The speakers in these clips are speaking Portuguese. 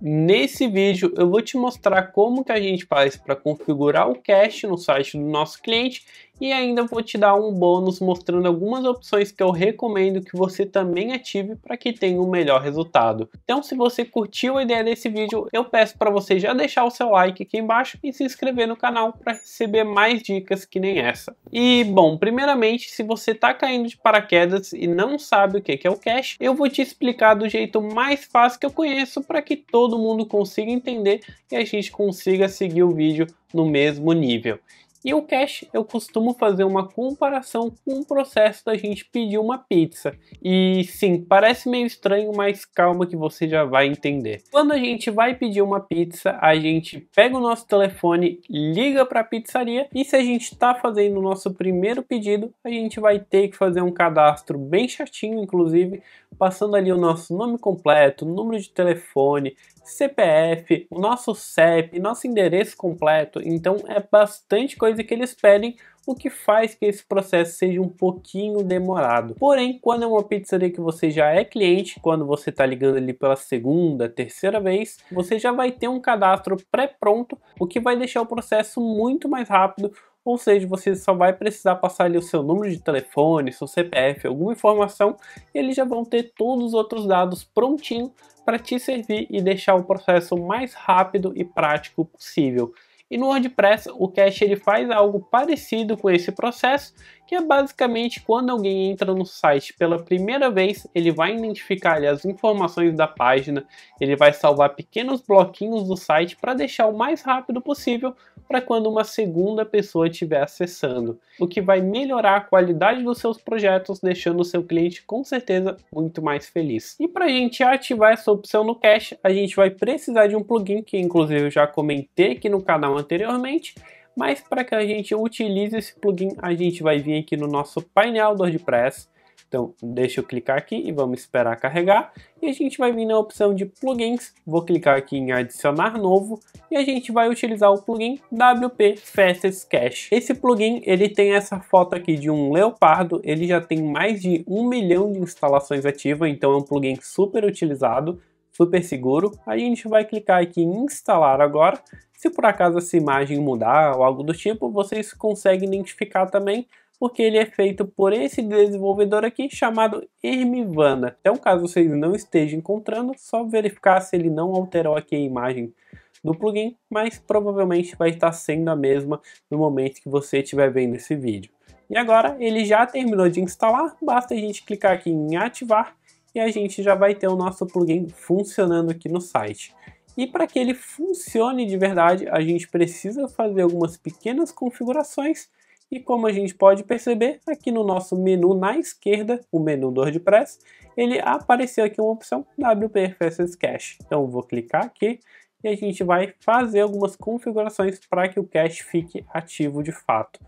Nesse vídeo eu vou te mostrar como que a gente faz para configurar o cache no site do nosso cliente e ainda vou te dar um bônus mostrando algumas opções que eu recomendo que você também ative para que tenha um melhor resultado. Então se você curtiu a ideia desse vídeo, eu peço para você já deixar o seu like aqui embaixo e se inscrever no canal para receber mais dicas que nem essa. E bom, primeiramente, se você está caindo de paraquedas e não sabe o que é o cash, eu vou te explicar do jeito mais fácil que eu conheço para que todo mundo consiga entender e a gente consiga seguir o vídeo no mesmo nível. E o cash eu costumo fazer uma comparação com o processo da gente pedir uma pizza. E sim, parece meio estranho, mas calma que você já vai entender. Quando a gente vai pedir uma pizza, a gente pega o nosso telefone, liga para a pizzaria e se a gente está fazendo o nosso primeiro pedido, a gente vai ter que fazer um cadastro bem chatinho, inclusive, passando ali o nosso nome completo, número de telefone, CPF, nosso CEP, nosso endereço completo. Então é bastante coisa que eles pedem, o que faz que esse processo seja um pouquinho demorado. Porém, quando é uma pizzaria que você já é cliente, quando você está ligando ali pela segunda, terceira vez, você já vai ter um cadastro pré-pronto, o que vai deixar o processo muito mais rápido, ou seja, você só vai precisar passar ali o seu número de telefone, seu CPF, alguma informação, e eles já vão ter todos os outros dados prontinho para te servir e deixar o processo mais rápido e prático possível. E no WordPress, o cache ele faz algo parecido com esse processo que é basicamente quando alguém entra no site pela primeira vez, ele vai identificar ali, as informações da página, ele vai salvar pequenos bloquinhos do site para deixar o mais rápido possível para quando uma segunda pessoa estiver acessando, o que vai melhorar a qualidade dos seus projetos, deixando o seu cliente com certeza muito mais feliz. E para a gente ativar essa opção no cache, a gente vai precisar de um plugin que inclusive eu já comentei aqui no canal anteriormente, mas para que a gente utilize esse plugin, a gente vai vir aqui no nosso painel do WordPress. Então, deixa eu clicar aqui e vamos esperar carregar. E a gente vai vir na opção de plugins. Vou clicar aqui em adicionar novo e a gente vai utilizar o plugin WP Facets Cache. Esse plugin, ele tem essa foto aqui de um leopardo. Ele já tem mais de um milhão de instalações ativas, então é um plugin super utilizado super seguro. A gente vai clicar aqui em instalar agora. Se por acaso essa imagem mudar ou algo do tipo, vocês conseguem identificar também porque ele é feito por esse desenvolvedor aqui chamado Hermivana. Então caso vocês não estejam encontrando, só verificar se ele não alterou aqui a imagem do plugin, mas provavelmente vai estar sendo a mesma no momento que você estiver vendo esse vídeo. E agora ele já terminou de instalar, basta a gente clicar aqui em ativar e a gente já vai ter o nosso plugin funcionando aqui no site. E para que ele funcione de verdade, a gente precisa fazer algumas pequenas configurações e como a gente pode perceber, aqui no nosso menu na esquerda, o menu do WordPress, ele apareceu aqui uma opção WPFS Cache. Então vou clicar aqui e a gente vai fazer algumas configurações para que o cache fique ativo de fato.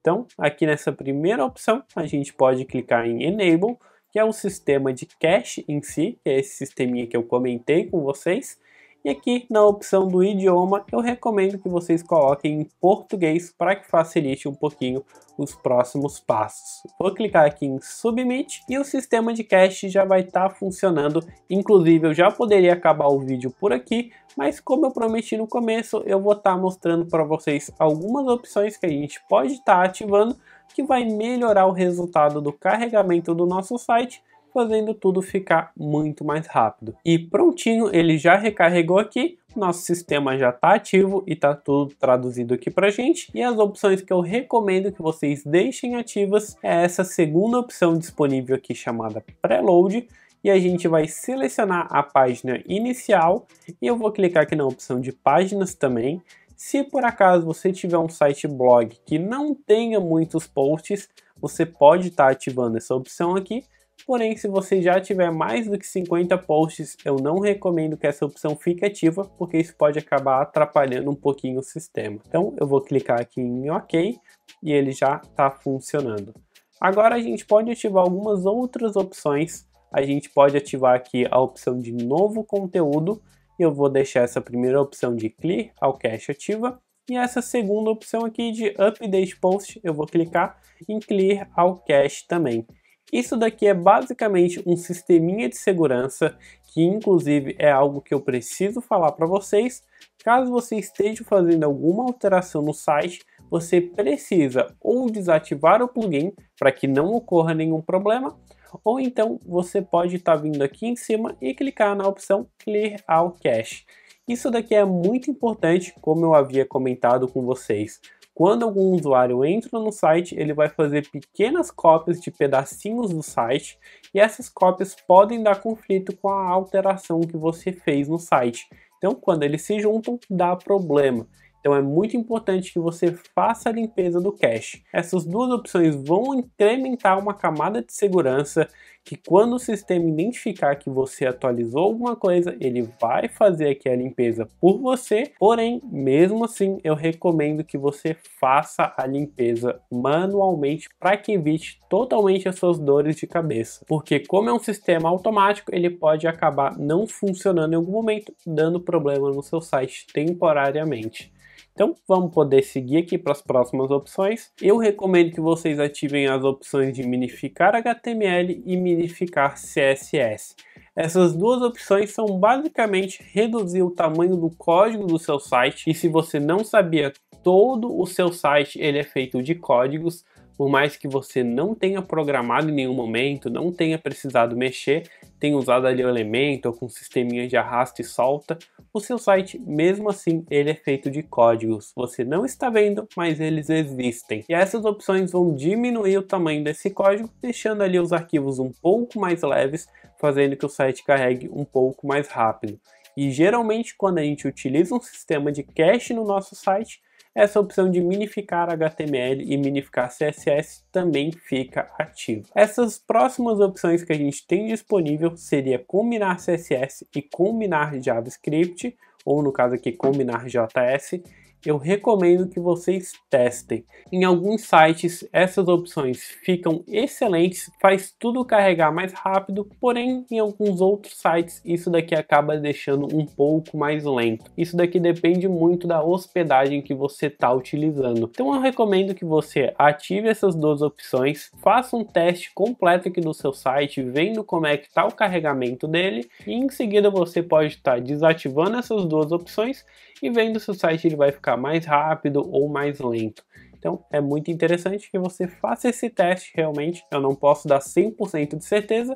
Então aqui nessa primeira opção, a gente pode clicar em Enable, que é o sistema de cache em si, que é esse sisteminha que eu comentei com vocês. E aqui na opção do idioma, eu recomendo que vocês coloquem em português para que facilite um pouquinho os próximos passos. Vou clicar aqui em Submit e o sistema de cache já vai estar tá funcionando. Inclusive, eu já poderia acabar o vídeo por aqui, mas como eu prometi no começo, eu vou estar tá mostrando para vocês algumas opções que a gente pode estar tá ativando que vai melhorar o resultado do carregamento do nosso site, fazendo tudo ficar muito mais rápido. E prontinho, ele já recarregou aqui, nosso sistema já está ativo e está tudo traduzido aqui para gente. E as opções que eu recomendo que vocês deixem ativas é essa segunda opção disponível aqui chamada Preload, e a gente vai selecionar a página inicial e eu vou clicar aqui na opção de páginas também se por acaso você tiver um site blog que não tenha muitos posts, você pode estar tá ativando essa opção aqui. Porém, se você já tiver mais do que 50 posts, eu não recomendo que essa opção fique ativa, porque isso pode acabar atrapalhando um pouquinho o sistema. Então, eu vou clicar aqui em OK e ele já está funcionando. Agora a gente pode ativar algumas outras opções. A gente pode ativar aqui a opção de novo conteúdo, eu vou deixar essa primeira opção de clear ao cache ativa e essa segunda opção aqui de update post, eu vou clicar em clear ao cache também. Isso daqui é basicamente um sisteminha de segurança, que inclusive é algo que eu preciso falar para vocês. Caso você esteja fazendo alguma alteração no site, você precisa ou desativar o plugin para que não ocorra nenhum problema, ou então você pode estar tá vindo aqui em cima e clicar na opção Clear All Cache. Isso daqui é muito importante, como eu havia comentado com vocês. Quando algum usuário entra no site, ele vai fazer pequenas cópias de pedacinhos do site e essas cópias podem dar conflito com a alteração que você fez no site. Então, quando eles se juntam, dá problema. Então é muito importante que você faça a limpeza do cache. Essas duas opções vão incrementar uma camada de segurança que quando o sistema identificar que você atualizou alguma coisa, ele vai fazer aqui a limpeza por você. Porém, mesmo assim, eu recomendo que você faça a limpeza manualmente para que evite totalmente as suas dores de cabeça. Porque como é um sistema automático, ele pode acabar não funcionando em algum momento, dando problema no seu site temporariamente. Então vamos poder seguir aqui para as próximas opções. Eu recomendo que vocês ativem as opções de minificar HTML e minificar CSS. Essas duas opções são basicamente reduzir o tamanho do código do seu site e se você não sabia, todo o seu site ele é feito de códigos, por mais que você não tenha programado em nenhum momento, não tenha precisado mexer, tem usado ali o elemento com um sisteminha de arrasta e solta, o seu site, mesmo assim, ele é feito de códigos. Você não está vendo, mas eles existem. E essas opções vão diminuir o tamanho desse código, deixando ali os arquivos um pouco mais leves, fazendo que o site carregue um pouco mais rápido. E geralmente quando a gente utiliza um sistema de cache no nosso site, essa opção de minificar HTML e minificar CSS também fica ativa. Essas próximas opções que a gente tem disponível seria combinar CSS e combinar JavaScript, ou no caso aqui combinar JS, eu recomendo que vocês testem. Em alguns sites, essas opções ficam excelentes, faz tudo carregar mais rápido, porém, em alguns outros sites, isso daqui acaba deixando um pouco mais lento. Isso daqui depende muito da hospedagem que você está utilizando. Então, eu recomendo que você ative essas duas opções, faça um teste completo aqui no seu site, vendo como é que está o carregamento dele, e em seguida você pode estar tá desativando essas duas opções e vendo se o site ele vai ficar mais rápido ou mais lento. Então é muito interessante que você faça esse teste realmente, eu não posso dar 100% de certeza,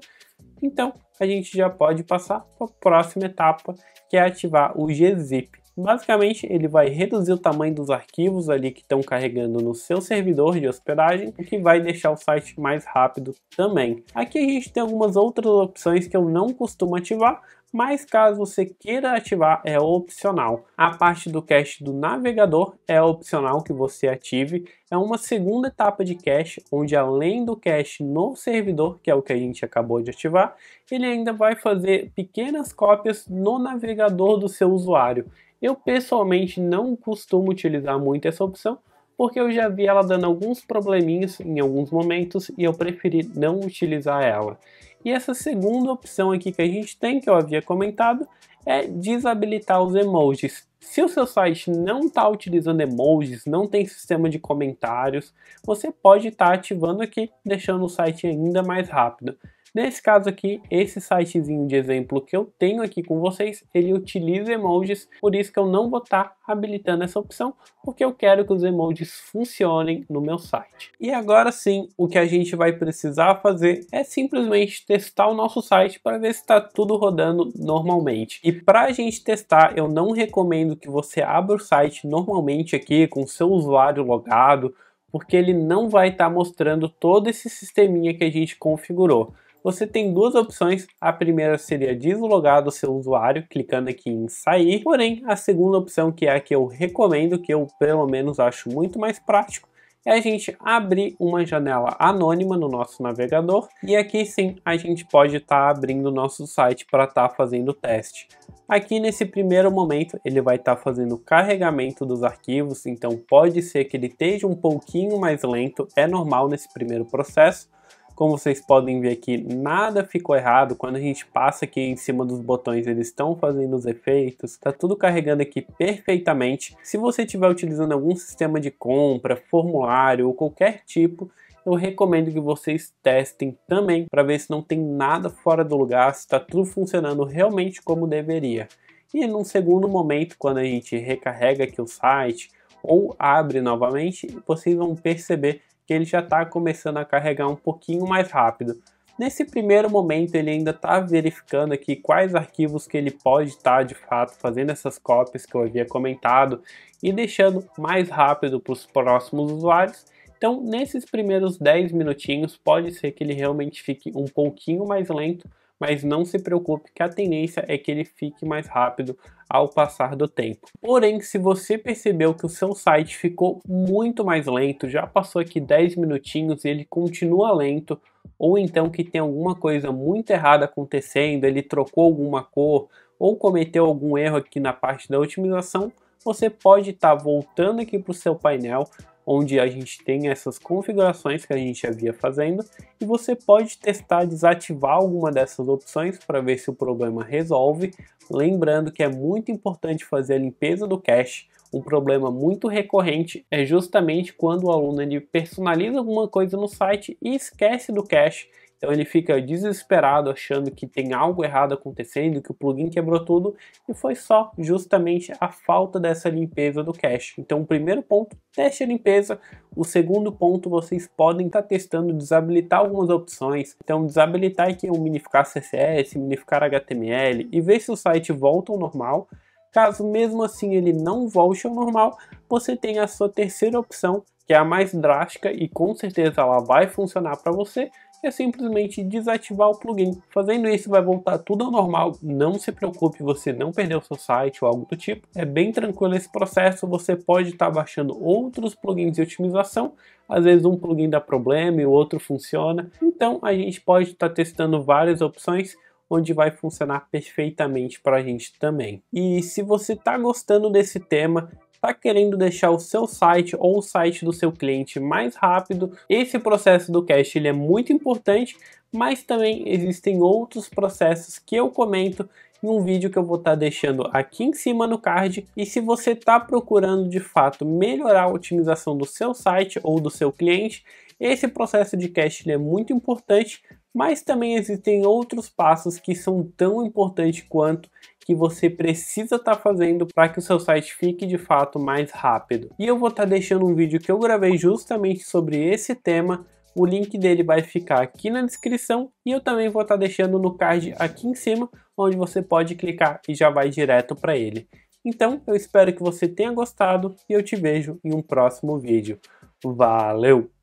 então a gente já pode passar para a próxima etapa, que é ativar o gzip. Basicamente, ele vai reduzir o tamanho dos arquivos ali que estão carregando no seu servidor de hospedagem, o que vai deixar o site mais rápido também. Aqui a gente tem algumas outras opções que eu não costumo ativar, mas caso você queira ativar é opcional. A parte do cache do navegador é opcional que você ative, é uma segunda etapa de cache, onde além do cache no servidor, que é o que a gente acabou de ativar, ele ainda vai fazer pequenas cópias no navegador do seu usuário. Eu pessoalmente não costumo utilizar muito essa opção, porque eu já vi ela dando alguns probleminhas em alguns momentos e eu preferi não utilizar ela. E essa segunda opção aqui que a gente tem, que eu havia comentado, é desabilitar os emojis. Se o seu site não está utilizando emojis, não tem sistema de comentários, você pode estar tá ativando aqui, deixando o site ainda mais rápido. Nesse caso aqui, esse sitezinho de exemplo que eu tenho aqui com vocês, ele utiliza emojis, por isso que eu não vou estar tá habilitando essa opção, porque eu quero que os emojis funcionem no meu site. E agora sim, o que a gente vai precisar fazer é simplesmente testar o nosso site para ver se está tudo rodando normalmente. E para a gente testar, eu não recomendo que você abra o site normalmente aqui com seu usuário logado, porque ele não vai estar tá mostrando todo esse sisteminha que a gente configurou você tem duas opções. A primeira seria deslogar do seu usuário, clicando aqui em sair. Porém, a segunda opção, que é a que eu recomendo, que eu pelo menos acho muito mais prático, é a gente abrir uma janela anônima no nosso navegador e aqui sim a gente pode estar tá abrindo o nosso site para estar tá fazendo teste. Aqui nesse primeiro momento ele vai estar tá fazendo o carregamento dos arquivos, então pode ser que ele esteja um pouquinho mais lento, é normal nesse primeiro processo, como vocês podem ver aqui, nada ficou errado. Quando a gente passa aqui em cima dos botões, eles estão fazendo os efeitos. Tá tudo carregando aqui perfeitamente. Se você estiver utilizando algum sistema de compra, formulário ou qualquer tipo, eu recomendo que vocês testem também para ver se não tem nada fora do lugar, se está tudo funcionando realmente como deveria. E num segundo momento, quando a gente recarrega aqui o site ou abre novamente, vocês vão perceber que ele já está começando a carregar um pouquinho mais rápido. Nesse primeiro momento ele ainda está verificando aqui quais arquivos que ele pode estar tá, de fato fazendo essas cópias que eu havia comentado e deixando mais rápido para os próximos usuários. Então nesses primeiros 10 minutinhos pode ser que ele realmente fique um pouquinho mais lento, mas não se preocupe que a tendência é que ele fique mais rápido ao passar do tempo. Porém, se você percebeu que o seu site ficou muito mais lento, já passou aqui 10 minutinhos e ele continua lento, ou então que tem alguma coisa muito errada acontecendo, ele trocou alguma cor ou cometeu algum erro aqui na parte da otimização, você pode estar tá voltando aqui para o seu painel, onde a gente tem essas configurações que a gente havia fazendo e você pode testar desativar alguma dessas opções para ver se o problema resolve. Lembrando que é muito importante fazer a limpeza do cache. Um problema muito recorrente é justamente quando o aluno ele personaliza alguma coisa no site e esquece do cache então ele fica desesperado achando que tem algo errado acontecendo, que o plugin quebrou tudo, e foi só justamente a falta dessa limpeza do cache. Então o primeiro ponto, teste a limpeza. O segundo ponto, vocês podem estar tá testando desabilitar algumas opções. Então desabilitar aqui o é minificar CSS, minificar HTML e ver se o site volta ao normal. Caso mesmo assim ele não volte ao normal, você tem a sua terceira opção, que é a mais drástica e com certeza ela vai funcionar para você, é simplesmente desativar o plugin. Fazendo isso vai voltar tudo ao normal, não se preocupe, você não perdeu seu site ou algo do tipo. É bem tranquilo esse processo, você pode estar tá baixando outros plugins de otimização, às vezes um plugin dá problema e o outro funciona, então a gente pode estar tá testando várias opções onde vai funcionar perfeitamente para a gente também. E se você está gostando desse tema, está querendo deixar o seu site ou o site do seu cliente mais rápido, esse processo do cache ele é muito importante, mas também existem outros processos que eu comento em um vídeo que eu vou estar tá deixando aqui em cima no card. E se você está procurando de fato melhorar a otimização do seu site ou do seu cliente, esse processo de cache é muito importante mas também existem outros passos que são tão importantes quanto que você precisa estar tá fazendo para que o seu site fique de fato mais rápido. E eu vou estar tá deixando um vídeo que eu gravei justamente sobre esse tema, o link dele vai ficar aqui na descrição e eu também vou estar tá deixando no card aqui em cima, onde você pode clicar e já vai direto para ele. Então, eu espero que você tenha gostado e eu te vejo em um próximo vídeo. Valeu!